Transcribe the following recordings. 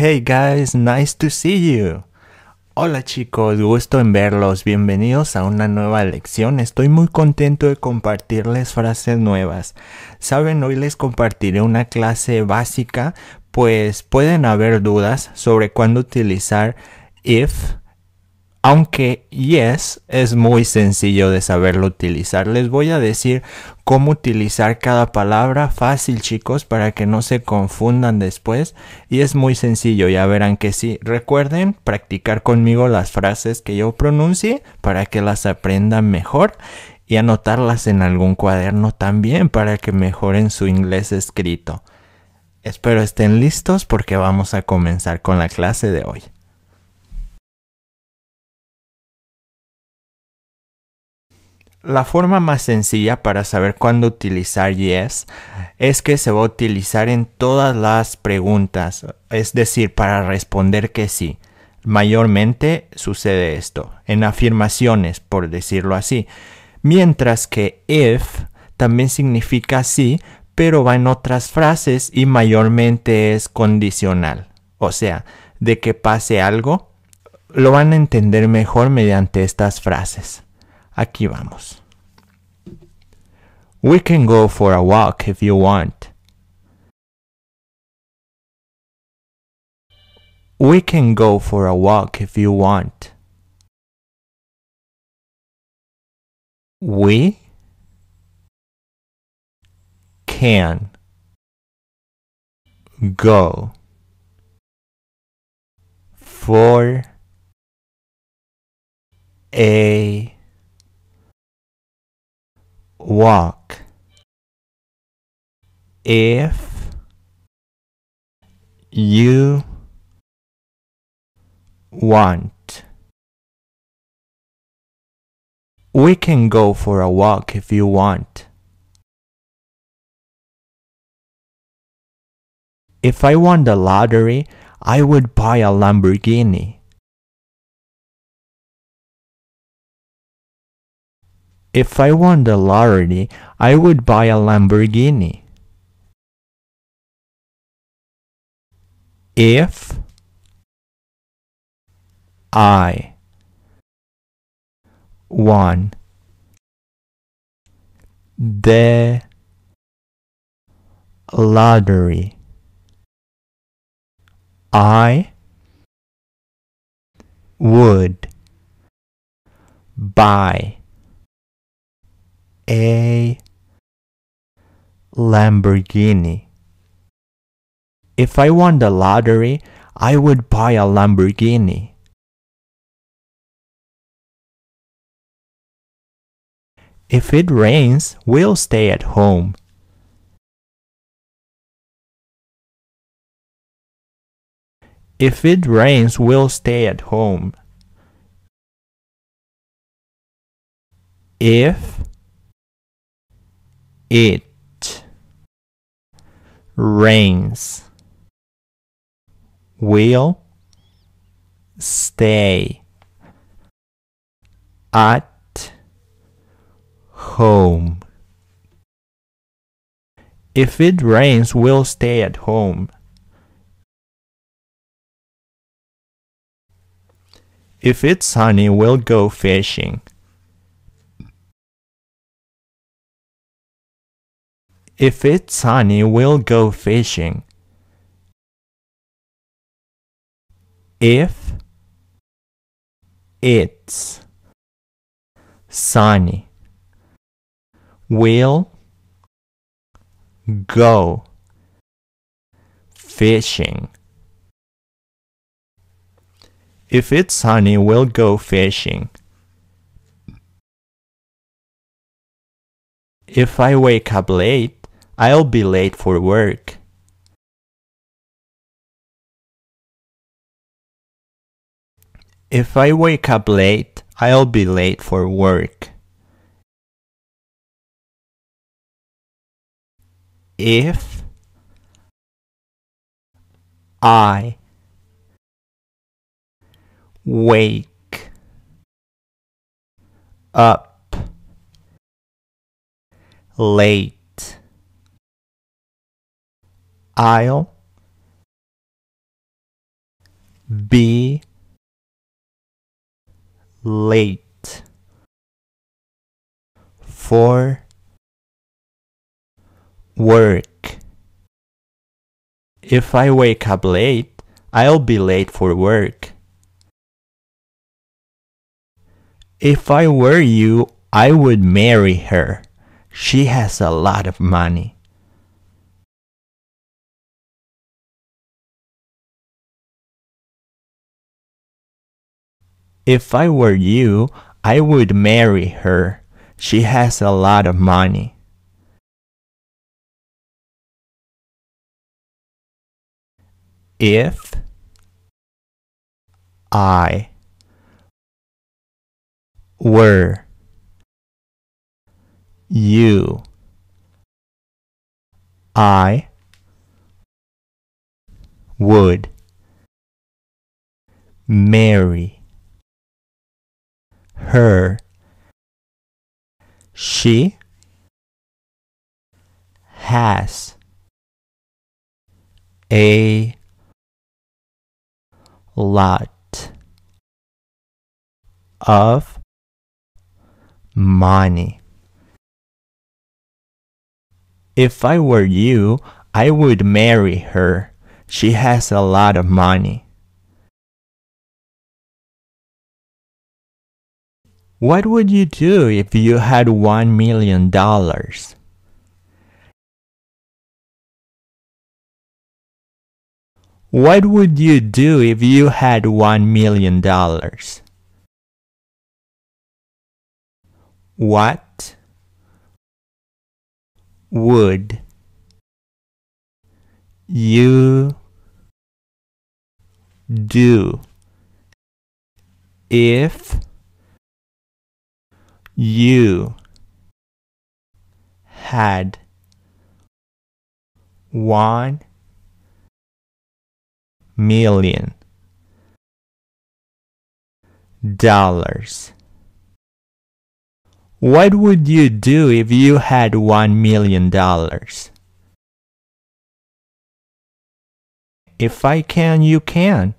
Hey guys, nice to see you. Hola chicos, gusto en verlos. Bienvenidos a una nueva lección. Estoy muy contento de compartirles frases nuevas. Saben, hoy les compartiré una clase básica, pues pueden haber dudas sobre cuándo utilizar if aunque yes es muy sencillo de saberlo utilizar, les voy a decir cómo utilizar cada palabra fácil chicos para que no se confundan después y es muy sencillo, ya verán que sí. Recuerden practicar conmigo las frases que yo pronuncie para que las aprendan mejor y anotarlas en algún cuaderno también para que mejoren su inglés escrito. Espero estén listos porque vamos a comenzar con la clase de hoy. la forma más sencilla para saber cuándo utilizar yes es que se va a utilizar en todas las preguntas, es decir, para responder que sí. Mayormente sucede esto, en afirmaciones, por decirlo así. Mientras que if también significa sí, pero va en otras frases y mayormente es condicional. O sea, de que pase algo, lo van a entender mejor mediante estas frases. Aquí vamos. We can go for a walk if you want. We can go for a walk if you want. We can go for a walk if you want we can go for a walk if you want if i won the lottery i would buy a lamborghini If I won the lottery, I would buy a Lamborghini. If I won the lottery, I would buy a Lamborghini. If I won the lottery, I would buy a Lamborghini. If it rains, we'll stay at home. If it rains, we'll stay at home. If it rains will stay at home. If it rains, we'll stay at home. If it's sunny, we'll go fishing. If it's sunny, we'll go fishing. If it's sunny, we'll go fishing. If it's sunny, we'll go fishing. If I wake up late, I'll be late for work. If I wake up late, I'll be late for work. If I wake up late, I'll be late for work. If I wake up late, I'll be late for work. If I were you, I would marry her. She has a lot of money. If I were you, I would marry her. She has a lot of money. If I were you, I would marry her. She has a lot of money. If I were you, I would marry her. She has a lot of money. What would you do if you had one million dollars? What would you do if you had one million dollars? What would you do if you had one million dollars. What would you do if you had one million dollars? If I can, you can.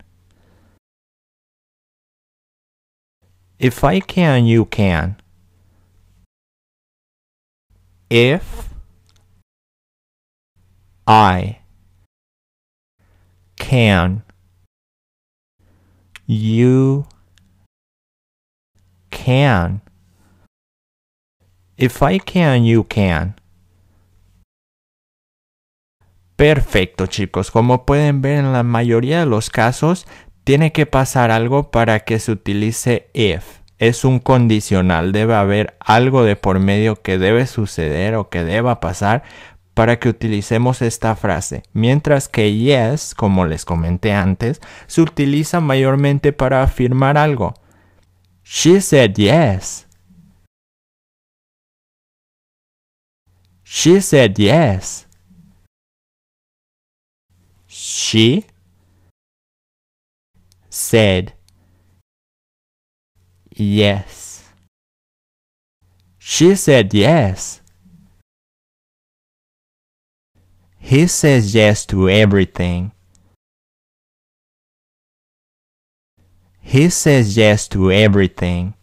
If I can, you can. if I can you can if I can you can Perfecto chicos, como pueden ver en la mayoría de los casos tiene que pasar algo para que se utilice if es un condicional, debe haber algo de por medio que debe suceder o que deba pasar para que utilicemos esta frase, mientras que yes, como les comenté antes, se utiliza mayormente para afirmar algo. She said yes. She said yes. She said yes. She said yes. He says yes to everything. He says yes to everything.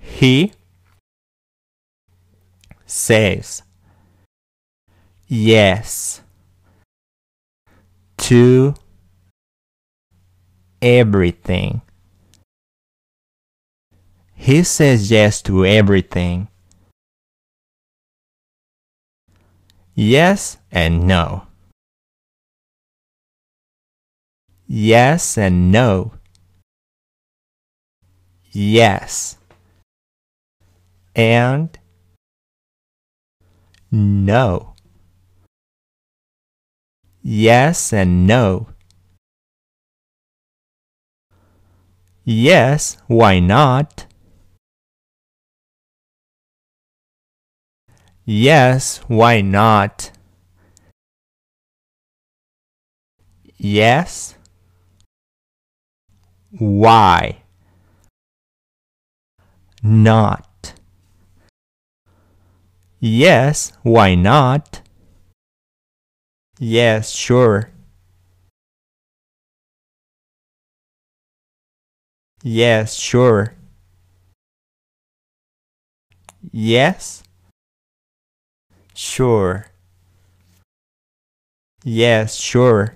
He says yes to everything. He says yes to everything. Yes and no. Yes and no. Yes. And no. Yes and no. Yes, why not? Yes, why not? Yes. Why? Not. Yes, why not? Yes, sure. Yes, sure. Yes. Sure. Yes, sure.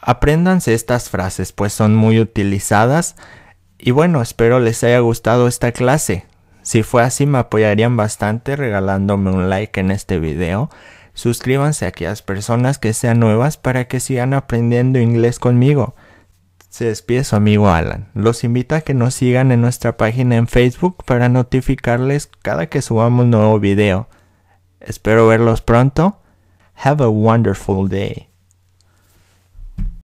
Apréndanse estas frases, pues son muy utilizadas. Y bueno, espero les haya gustado esta clase. Si fue así, me apoyarían bastante regalándome un like en este video. Suscríbanse a aquellas personas que sean nuevas para que sigan aprendiendo inglés conmigo. Se despide su amigo Alan. Los invito a que nos sigan en nuestra página en Facebook para notificarles cada que subamos un nuevo video. Espero verlos pronto. Have a wonderful day.